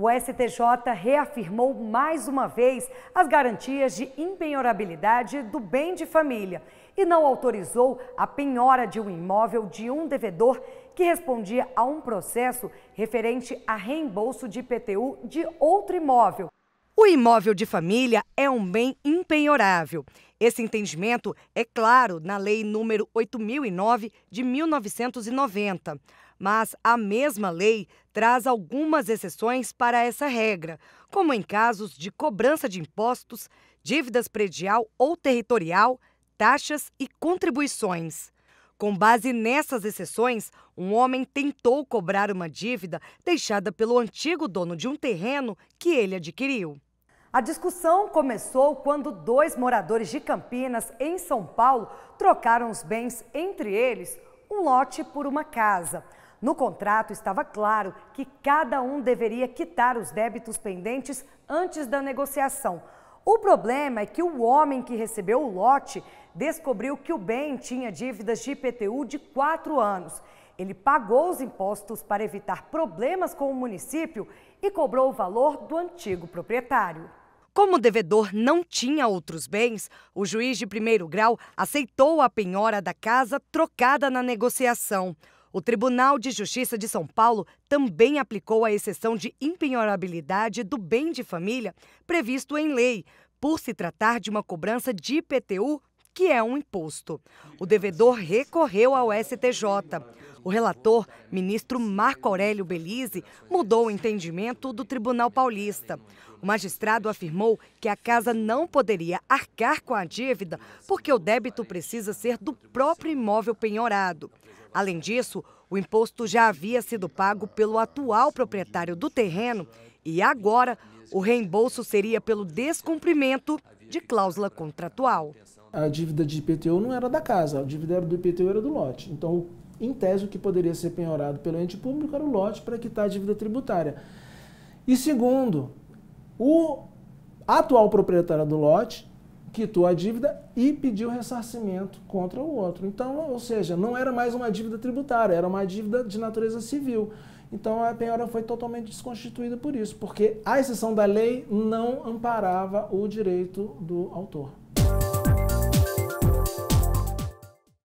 O STJ reafirmou mais uma vez as garantias de impenhorabilidade do bem de família e não autorizou a penhora de um imóvel de um devedor que respondia a um processo referente a reembolso de IPTU de outro imóvel. O imóvel de família é um bem impenhorável. Esse entendimento é claro na Lei número 8009 de 1990, mas a mesma lei traz algumas exceções para essa regra, como em casos de cobrança de impostos, dívidas predial ou territorial, taxas e contribuições. Com base nessas exceções, um homem tentou cobrar uma dívida deixada pelo antigo dono de um terreno que ele adquiriu. A discussão começou quando dois moradores de Campinas, em São Paulo, trocaram os bens entre eles, um lote por uma casa. No contrato estava claro que cada um deveria quitar os débitos pendentes antes da negociação. O problema é que o homem que recebeu o lote descobriu que o bem tinha dívidas de IPTU de quatro anos ele pagou os impostos para evitar problemas com o município e cobrou o valor do antigo proprietário. Como o devedor não tinha outros bens, o juiz de primeiro grau aceitou a penhora da casa trocada na negociação. O Tribunal de Justiça de São Paulo também aplicou a exceção de impenhorabilidade do bem de família previsto em lei, por se tratar de uma cobrança de IPTU que é um imposto. O devedor recorreu ao STJ. O relator, ministro Marco Aurélio Belize, mudou o entendimento do Tribunal Paulista. O magistrado afirmou que a casa não poderia arcar com a dívida porque o débito precisa ser do próprio imóvel penhorado. Além disso, o imposto já havia sido pago pelo atual proprietário do terreno e agora o reembolso seria pelo descumprimento de cláusula contratual a dívida de IPTU não era da casa, a dívida do IPTU era do lote. Então, em tese, o que poderia ser penhorado pelo ente público era o lote para quitar a dívida tributária. E segundo, o atual proprietário do lote quitou a dívida e pediu ressarcimento contra o outro. Então, ou seja, não era mais uma dívida tributária, era uma dívida de natureza civil. Então a penhora foi totalmente desconstituída por isso, porque a exceção da lei não amparava o direito do autor.